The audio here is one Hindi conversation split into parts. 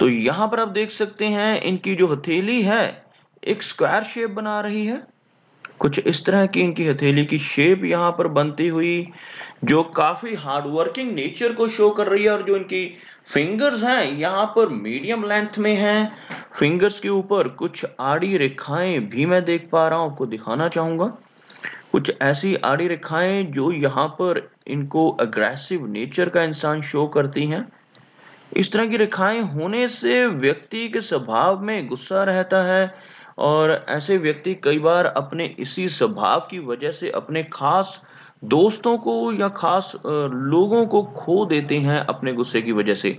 तो यहां पर आप देख सकते हैं इनकी जो हथेली है एक स्क्वायर शेप बना रही है कुछ इस तरह की इनकी हथेली की शेप यहाँ पर बनती हुई जो काफी हार्डवर्किंग नेचर को शो कर रही है और जो इनकी फिंगर्स हैं यहाँ पर मीडियम लेंथ में हैं फिंगर्स के ऊपर कुछ आड़ी रेखाएं भी मैं देख पा रहा हूँ आपको दिखाना चाहूंगा कुछ ऐसी आड़ी रेखाएं जो यहां पर इनको अग्रेसिव नेचर का इंसान शो करती हैं इस तरह की रेखाएं होने से व्यक्ति के स्वभाव में गुस्सा रहता है और ऐसे व्यक्ति कई बार अपने इसी स्वभाव की वजह से अपने खास दोस्तों को या खास लोगों को खो देते हैं अपने गुस्से की वजह से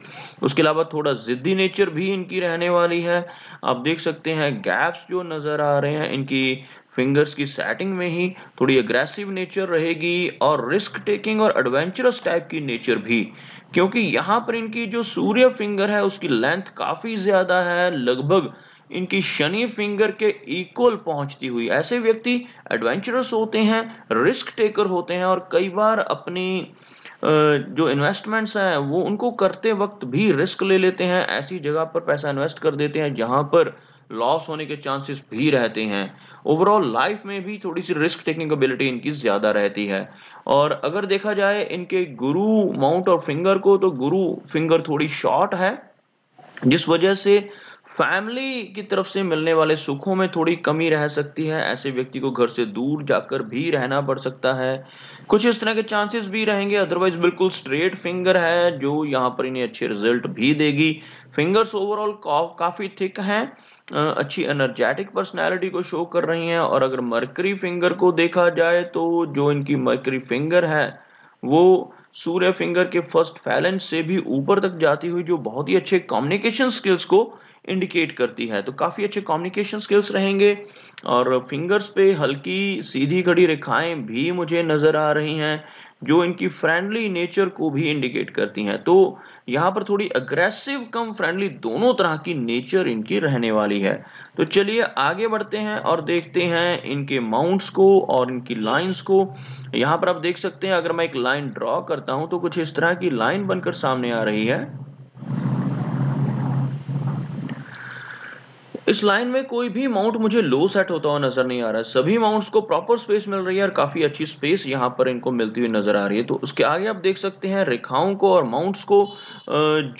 उसके अलावा थोड़ा ज़िद्दी नेचर भी इनकी रहने वाली है आप देख सकते हैं गैप्स जो नज़र आ रहे हैं इनकी फिंगर्स की सेटिंग में ही थोड़ी अग्रेसिव नेचर रहेगी और रिस्क टेकिंग और एडवेंचरस टाइप की नेचर भी क्योंकि यहाँ पर इनकी जो सूर्य फिंगर है उसकी लेंथ काफ़ी ज़्यादा है लगभग इनकी शनि फिंगर के इक्वल पहुंचती हुई ऐसे व्यक्ति एडवेंचरस होते हैं रिस्क टेकर होते हैं और कई बार अपनी जो इन्वेस्टमेंट्स हैं वो उनको करते वक्त भी रिस्क ले लेते हैं ऐसी जगह पर पैसा इन्वेस्ट कर देते हैं जहां पर लॉस होने के चांसेस भी रहते हैं ओवरऑल लाइफ में भी थोड़ी सी रिस्क टेकिंग एबिलिटी इनकी ज़्यादा रहती है और अगर देखा जाए इनके गुरु माउंट और फिंगर को तो गुरु फिंगर थोड़ी शॉर्ट है जिस वजह से फैमिली की तरफ से मिलने वाले सुखों में थोड़ी कमी रह सकती है ऐसे व्यक्ति को घर से दूर जाकर भी रहना पड़ सकता है कुछ इस तरह के चांसेस भी रहेंगे अदरवाइज बिल्कुल स्ट्रेट फिंगर है जो यहाँ पर इन्हें अच्छे रिजल्ट भी देगी फिंगर्स ओवरऑल काफ़ी थिक हैं अच्छी एनर्जेटिक पर्सनैलिटी को शो कर रही हैं और अगर मरकरी फिंगर को देखा जाए तो जो इनकी मरकरी फिंगर है वो सूर्य फिंगर के फर्स्ट फैलेंस से भी ऊपर तक जाती हुई जो बहुत ही अच्छे कम्युनिकेशन स्किल्स को इंडिकेट करती है तो काफ़ी अच्छे कम्युनिकेशन स्किल्स रहेंगे और फिंगर्स पे हल्की सीधी खड़ी रेखाएं भी मुझे नज़र आ रही हैं जो इनकी फ्रेंडली नेचर को भी इंडिकेट करती हैं तो यहाँ पर थोड़ी अग्रेसिव कम फ्रेंडली दोनों तरह की नेचर इनकी रहने वाली है तो चलिए आगे बढ़ते हैं और देखते हैं इनके माउंट्स को और इनकी लाइंस को यहाँ पर आप देख सकते हैं अगर मैं एक लाइन ड्रॉ करता हूँ तो कुछ इस तरह की लाइन बनकर सामने आ रही है इस लाइन में कोई भी माउंट मुझे लो सेट होता हुआ नजर नहीं आ रहा है सभी माउंट्स को प्रॉपर स्पेस मिल रही है और काफी अच्छी स्पेस यहाँ पर इनको मिलती हुई नजर आ रही है तो उसके आगे आप देख सकते हैं रेखाओं को और माउंट्स को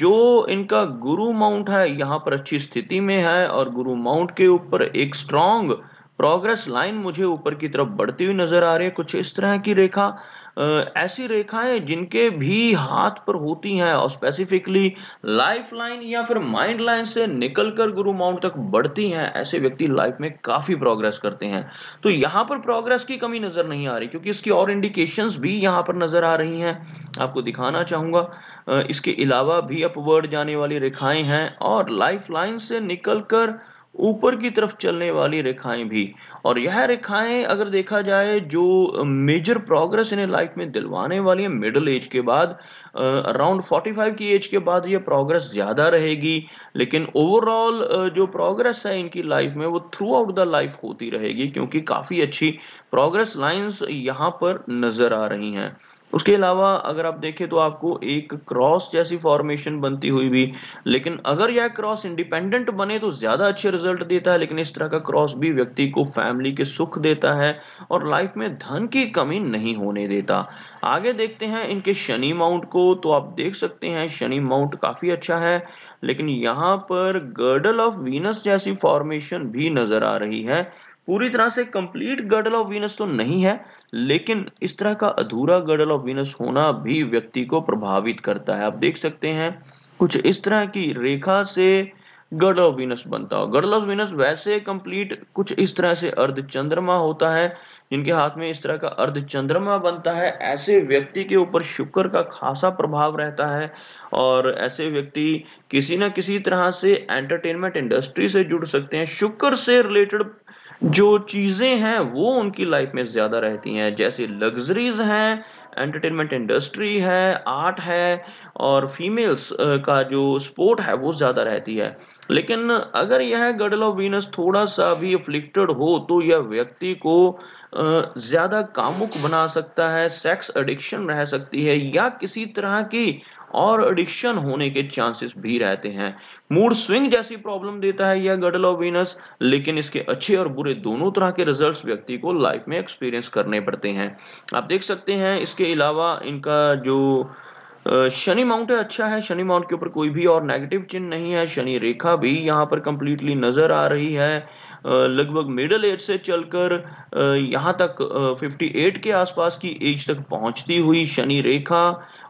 जो इनका गुरु माउंट है यहाँ पर अच्छी स्थिति में है और गुरु माउंट के ऊपर एक स्ट्रॉन्ग प्रोग्रेस लाइन मुझे ऊपर की तरफ बढ़ती हुई नजर आ रही है कुछ इस तरह की रेखा ऐसी रेखाएं जिनके भी हाथ पर होती हैं और स्पेसिफिकली लाइफ लाइन या फिर माइंड लाइन से निकलकर गुरु माउंट तक बढ़ती हैं ऐसे व्यक्ति लाइफ में काफी प्रोग्रेस करते हैं तो यहाँ पर प्रोग्रेस की कमी नजर नहीं आ रही क्योंकि इसकी और इंडिकेशंस भी यहाँ पर नजर आ रही हैं आपको दिखाना चाहूंगा इसके अलावा भी अपवर्ड जाने वाली रेखाएं हैं और लाइफ लाइन से कर ऊपर की तरफ चलने वाली रेखाएं भी और यह रेखाएं अगर देखा जाए जो मेजर प्रोग्रेस इन्हें लाइफ में दिलवाने वाली है मिडिल एज के बाद अराउंड 45 की एज के बाद ये प्रोग्रेस ज़्यादा रहेगी लेकिन ओवरऑल जो प्रोग्रेस है इनकी लाइफ में वो थ्रू आउट द लाइफ होती रहेगी क्योंकि काफ़ी अच्छी प्रोग्रेस लाइन्स यहाँ पर नज़र आ रही हैं उसके अलावा अगर आप देखें तो आपको एक क्रॉस जैसी फॉर्मेशन बनती हुई भी लेकिन अगर यह क्रॉस इंडिपेंडेंट बने तो ज़्यादा अच्छे रिजल्ट देता है लेकिन इस तरह का क्रॉस भी व्यक्ति को फैमिली के सुख देता है और लाइफ में धन की कमी नहीं होने देता आगे देखते हैं इनके शनि माउंट को तो आप देख सकते हैं शनि माउंट काफ़ी अच्छा है लेकिन यहाँ पर गर्डल ऑफ वीनस जैसी फॉर्मेशन भी नज़र आ रही है पूरी तरह से कंप्लीट गर्डल ऑफ वीनस तो नहीं है लेकिन इस तरह का अधूरा गर्डल ऑफ वीनस होना भी व्यक्ति को प्रभावित करता है आप देख सकते हैं कुछ इस तरह की रेखा से गर्डल ऑफ वीनस बनता हो गर्डल ऑफ वीनस वैसे कंप्लीट कुछ इस तरह से अर्ध चंद्रमा होता है जिनके हाथ में इस तरह का अर्ध चंद्रमा बनता है ऐसे व्यक्ति के ऊपर शुक्र का खासा प्रभाव रहता है और ऐसे व्यक्ति किसी ना किसी तरह से एंटरटेनमेंट इंडस्ट्री से जुड़ सकते हैं शुक्र से रिलेटेड जो चीज़ें हैं वो उनकी लाइफ में ज़्यादा रहती हैं जैसे लग्जरीज हैं एंटरटेनमेंट इंडस्ट्री है आर्ट है और फीमेल्स का जो स्पोर्ट है वो ज़्यादा रहती है लेकिन अगर यह गडल ऑफ वीनस थोड़ा सा भी अफ्लिक्टेड हो तो यह व्यक्ति को ज़्यादा कामुक बना सकता है सेक्स एडिक्शन रह सकती है या किसी तरह की और एडिक्शन होने के चांसेस भी रहते हैं मूड स्विंग जैसी प्रॉब्लम देता है यह गडल ऑफ वीनस लेकिन इसके अच्छे और बुरे दोनों तरह के रिजल्ट्स व्यक्ति को लाइफ में एक्सपीरियंस करने पड़ते हैं आप देख सकते हैं इसके अलावा इनका जो शनि माउंट अच्छा है शनि माउंट के ऊपर कोई भी और नेगेटिव चिन्ह नहीं है शनि रेखा भी यहाँ पर कंप्लीटली नजर आ रही है लगभग मिडल एज से चलकर यहाँ तक 58 के आसपास की एज तक पहुँचती हुई शनि रेखा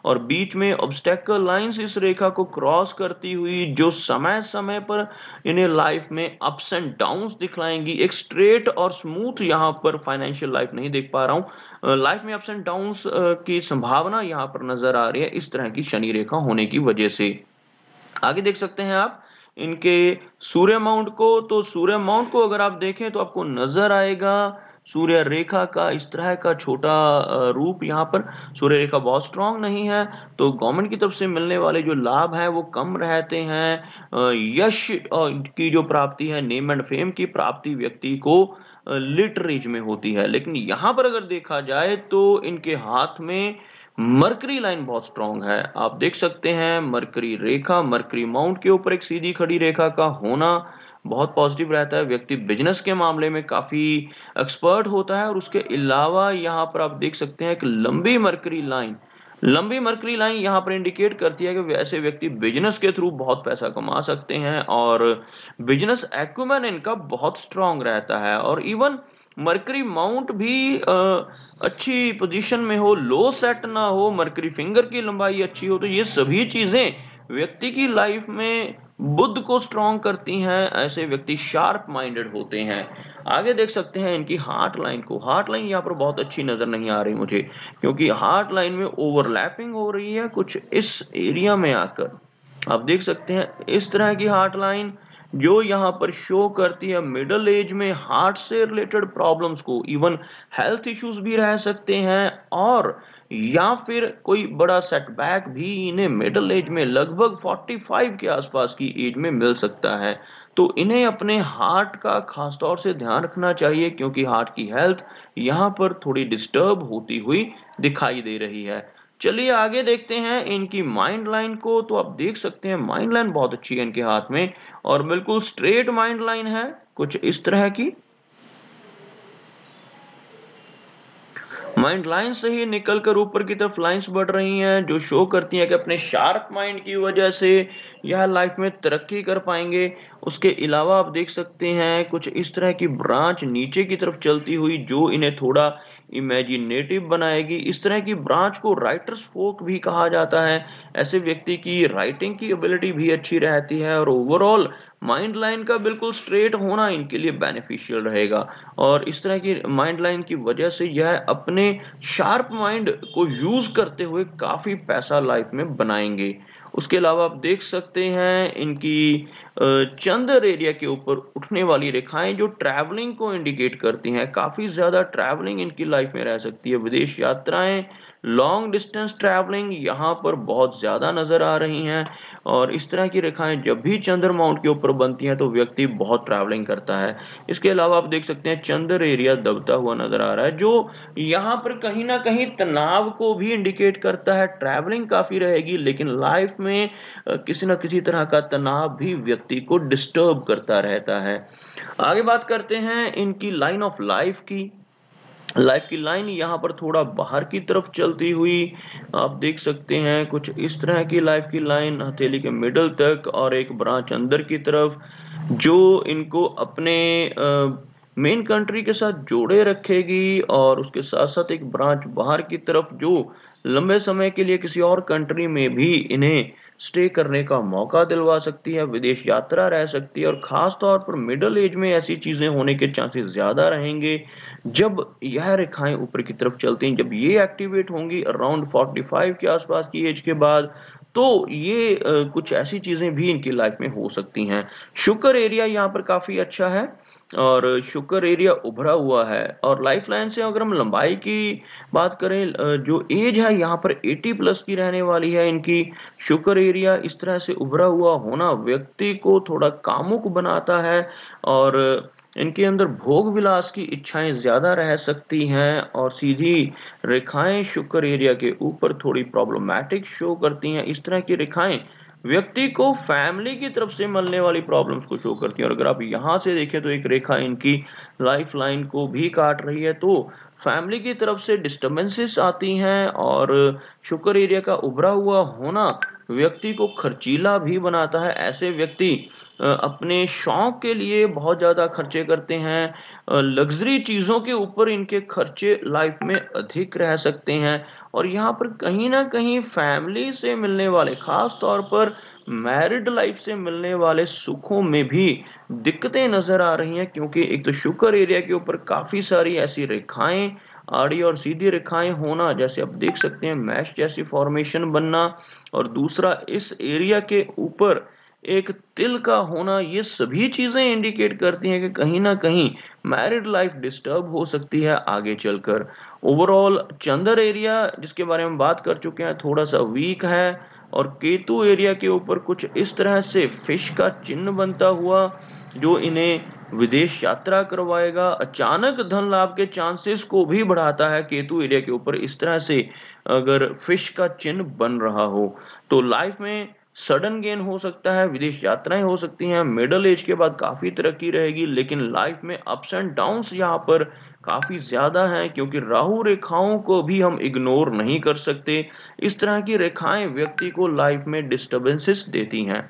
और बीच में ऑब्स्टेकल लाइंस इस रेखा को क्रॉस करती हुई जो समय समय पर इन्हें लाइफ में अप्स एंड डाउन्स दिखलाएंगी एक स्ट्रेट और स्मूथ यहाँ पर फाइनेंशियल लाइफ नहीं देख पा रहा हूँ लाइफ में अप्स एंड डाउन्स की संभावना यहाँ पर नजर आ रही है इस तरह की शनि रेखा होने की वजह से आगे देख सकते हैं आप इनके सूर्य माउंट को तो सूर्य माउंट को अगर आप देखें तो आपको नजर आएगा सूर्य रेखा का इस तरह का छोटा रूप यहाँ पर सूर्य रेखा बहुत स्ट्रांग नहीं है तो गवर्नमेंट की तरफ से मिलने वाले जो लाभ हैं वो कम रहते हैं यश की जो प्राप्ति है नेम एंड फेम की प्राप्ति व्यक्ति को लिटरेज में होती है लेकिन यहाँ पर अगर देखा जाए तो इनके हाथ में मरकरी लाइन बहुत स्ट्रांग है आप देख सकते हैं मरकरी रेखा मरकरी माउंट के ऊपर एक सीधी खड़ी रेखा का होना बहुत पॉजिटिव रहता है व्यक्ति बिजनेस के मामले में काफ़ी एक्सपर्ट होता है और उसके अलावा यहाँ पर आप देख सकते हैं एक लंबी मरकरी लाइन लंबी मरकरी लाइन यहाँ पर इंडिकेट करती है कि ऐसे व्यक्ति बिजनेस के थ्रू बहुत पैसा कमा सकते हैं और बिजनेस एक्यूमेन इनका बहुत स्ट्रांग रहता है और इवन मरकरी माउंट भी आ, अच्छी पोजीशन में हो लो सेट ना हो मरकरी फिंगर की लंबाई अच्छी हो तो ये सभी चीज़ें व्यक्ति की लाइफ में बुद्ध को स्ट्रॉन्ग करती हैं ऐसे व्यक्ति शार्प माइंडेड होते हैं आगे देख सकते हैं इनकी हार्ट लाइन को हार्ट लाइन यहाँ पर बहुत अच्छी नज़र नहीं आ रही मुझे क्योंकि हार्ट लाइन में ओवरलैपिंग हो रही है कुछ इस एरिया में आकर आप देख सकते हैं इस तरह की हार्ट लाइन जो यहाँ पर शो करती है मिडल एज में हार्ट से रिलेटेड प्रॉब्लम्स को इवन हेल्थ इश्यूज भी रह सकते हैं और या फिर कोई बड़ा सेटबैक भी इन्हें मिडल एज में लगभग 45 के आसपास की एज में मिल सकता है तो इन्हें अपने हार्ट का खास तौर से ध्यान रखना चाहिए क्योंकि हार्ट की हेल्थ यहाँ पर थोड़ी डिस्टर्ब होती हुई दिखाई दे रही है चलिए आगे देखते हैं इनकी माइंड लाइन को तो आप देख सकते हैं माइंड लाइन बहुत अच्छी है इनके हाथ में और बिल्कुल स्ट्रेट माइंड लाइन है कुछ इस तरह की माइंड लाइन से ही निकल कर ऊपर की तरफ लाइंस बढ़ रही हैं जो शो करती हैं कि अपने शार्प माइंड की वजह से यह लाइफ में तरक्की कर पाएंगे उसके अलावा आप देख सकते हैं कुछ इस तरह की ब्रांच नीचे की तरफ चलती हुई जो इन्हें थोड़ा इमेजिनेटिव बनाएगी इस तरह की ब्रांच को राइटर्स फोक भी कहा जाता है ऐसे व्यक्ति की राइटिंग की एबिलिटी भी अच्छी रहती है और ओवरऑल माइंड लाइन का बिल्कुल स्ट्रेट होना इनके लिए बेनिफिशियल रहेगा और इस तरह की माइंड लाइन की वजह से यह अपने शार्प माइंड को यूज करते हुए काफी पैसा लाइफ में बनाएंगे उसके अलावा आप देख सकते हैं इनकी चंद्र एरिया के ऊपर उठने वाली रेखाएं जो ट्रैवलिंग को इंडिकेट करती हैं काफ़ी ज़्यादा ट्रैवलिंग इनकी लाइफ में रह सकती है विदेश यात्राएं लॉन्ग डिस्टेंस ट्रैवलिंग यहाँ पर बहुत ज़्यादा नज़र आ रही हैं और इस तरह की रेखाएं जब भी चंद्र माउंट के ऊपर बनती हैं तो व्यक्ति बहुत ट्रैवलिंग करता है इसके अलावा आप देख सकते हैं चंद्र एरिया दबता हुआ नज़र आ रहा है जो यहाँ पर कहीं ना कहीं तनाव को भी इंडिकेट करता है ट्रैवलिंग काफ़ी रहेगी लेकिन लाइफ में किसी ना किसी तरह का तनाव भी व्यक्ति को डिस्टर्ब करता रहता है आगे बात करते हैं इनकी लाइन ऑफ लाइफ की लाइफ की लाइन यहाँ पर थोड़ा बाहर की तरफ चलती हुई आप देख सकते हैं कुछ इस तरह की लाइफ की लाइन हथेली के मिडल तक और एक ब्रांच अंदर की तरफ जो इनको अपने मेन कंट्री के साथ जोड़े रखेगी और उसके साथ साथ एक ब्रांच बाहर की तरफ जो लंबे समय के लिए किसी और कंट्री में भी इन्हें स्टे करने का मौका दिलवा सकती है विदेश यात्रा रह सकती है और ख़ास तौर पर मिडल एज में ऐसी चीज़ें होने के चांसेस ज़्यादा रहेंगे जब यह रेखाएं ऊपर की तरफ चलती हैं जब ये एक्टिवेट होंगी अराउंड 45 के आसपास की एज के बाद तो ये कुछ ऐसी चीज़ें भी इनकी लाइफ में हो सकती हैं शुक्र एरिया यहाँ पर काफ़ी अच्छा है और शुक्र एरिया उभरा हुआ है और लाइफ लाइन से अगर हम लंबाई की बात करें जो एज है यहाँ पर 80 प्लस की रहने वाली है इनकी शुक्र एरिया इस तरह से उभरा हुआ होना व्यक्ति को थोड़ा कामुक बनाता है और इनके अंदर भोग विलास की इच्छाएं ज़्यादा रह सकती हैं और सीधी रेखाएं शुक्र एरिया के ऊपर थोड़ी प्रॉब्लमैटिक शो करती हैं इस तरह की रेखाएं व्यक्ति को फैमिली की तरफ से मिलने वाली प्रॉब्लम्स को शो करती हैं और अगर आप यहाँ से देखें तो एक रेखा इनकी लाइफ लाइन को भी काट रही है तो फैमिली की तरफ से डिस्टर्बेंसेस आती हैं और शुक्र एरिया का उभरा हुआ होना व्यक्ति को खर्चीला भी बनाता है ऐसे व्यक्ति अपने शौक के लिए बहुत ज़्यादा खर्चे करते हैं लग्जरी चीज़ों के ऊपर इनके खर्चे लाइफ में अधिक रह सकते हैं और यहाँ पर कहीं ना कहीं फैमिली से मिलने वाले ख़ास तौर पर मैरिड लाइफ से मिलने वाले सुखों में भी दिक्कतें नज़र आ रही हैं क्योंकि एक तो शुक्र एरिया के ऊपर काफ़ी सारी ऐसी रेखाएं आड़ी और सीधी रेखाएं होना जैसे आप देख सकते हैं मैश जैसी फॉर्मेशन बनना और दूसरा इस एरिया के ऊपर एक तिल का होना ये सभी चीज़ें इंडिकेट करती हैं कि कहीं ना कहीं मैरिड लाइफ डिस्टर्ब हो सकती है आगे चलकर ओवरऑल चंदर एरिया जिसके बारे में बात कर चुके हैं थोड़ा सा वीक है और केतु एरिया के ऊपर कुछ इस तरह से फिश का चिन्ह बनता हुआ जो इन्हें विदेश यात्रा करवाएगा अचानक धन लाभ के चांसेस को भी बढ़ाता है केतु एरिया के ऊपर इस तरह से अगर फिश का चिन्ह बन रहा हो तो लाइफ में सडन गेन हो सकता है विदेश यात्राएं हो सकती हैं मिडल एज के बाद काफ़ी तरक्की रहेगी लेकिन लाइफ में अप्स एंड डाउन्स यहाँ पर काफ़ी ज़्यादा हैं क्योंकि राहु रेखाओं को भी हम इग्नोर नहीं कर सकते इस तरह की रेखाएं व्यक्ति को लाइफ में डिस्टर्बेंसेस देती हैं